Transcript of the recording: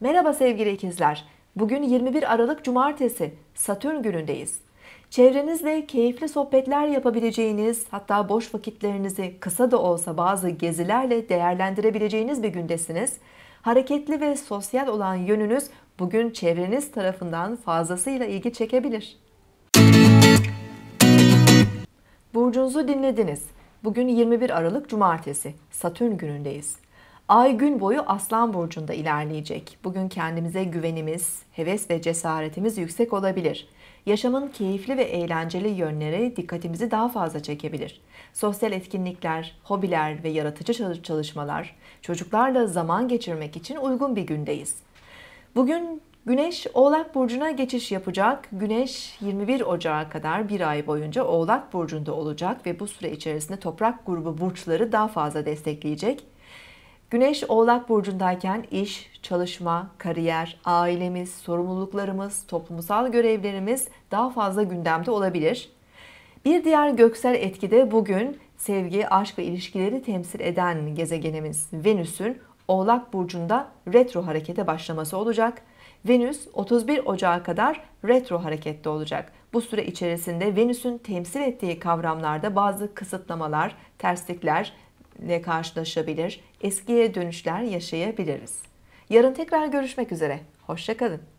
Merhaba sevgili ikizler. Bugün 21 Aralık Cumartesi, Satürn günündeyiz. Çevrenizle keyifli sohbetler yapabileceğiniz, hatta boş vakitlerinizi kısa da olsa bazı gezilerle değerlendirebileceğiniz bir gündesiniz. Hareketli ve sosyal olan yönünüz bugün çevreniz tarafından fazlasıyla ilgi çekebilir. Burcunuzu dinlediniz. Bugün 21 Aralık Cumartesi, Satürn günündeyiz. Ay gün boyu Aslan burcunda ilerleyecek. Bugün kendimize güvenimiz, heves ve cesaretimiz yüksek olabilir. Yaşamın keyifli ve eğlenceli yönleri dikkatimizi daha fazla çekebilir. Sosyal etkinlikler, hobiler ve yaratıcı çalışmalar çocuklarla zaman geçirmek için uygun bir gündeyiz. Bugün Güneş Oğlak Burcu'na geçiş yapacak. Güneş 21 Ocağı kadar bir ay boyunca Oğlak Burcu'nda olacak ve bu süre içerisinde toprak grubu burçları daha fazla destekleyecek Güneş Oğlak burcundayken iş, çalışma, kariyer, ailemiz, sorumluluklarımız, toplumsal görevlerimiz daha fazla gündemde olabilir. Bir diğer göksel etki de bugün sevgi, aşk ve ilişkileri temsil eden gezegenimiz Venüs'ün Oğlak burcunda retro harekete başlaması olacak. Venüs 31 Ocağı kadar retro harekette olacak. Bu süre içerisinde Venüs'ün temsil ettiği kavramlarda bazı kısıtlamalar, terslikler ile karşılaşabilir, eskiye dönüşler yaşayabiliriz. Yarın tekrar görüşmek üzere. Hoşçakalın.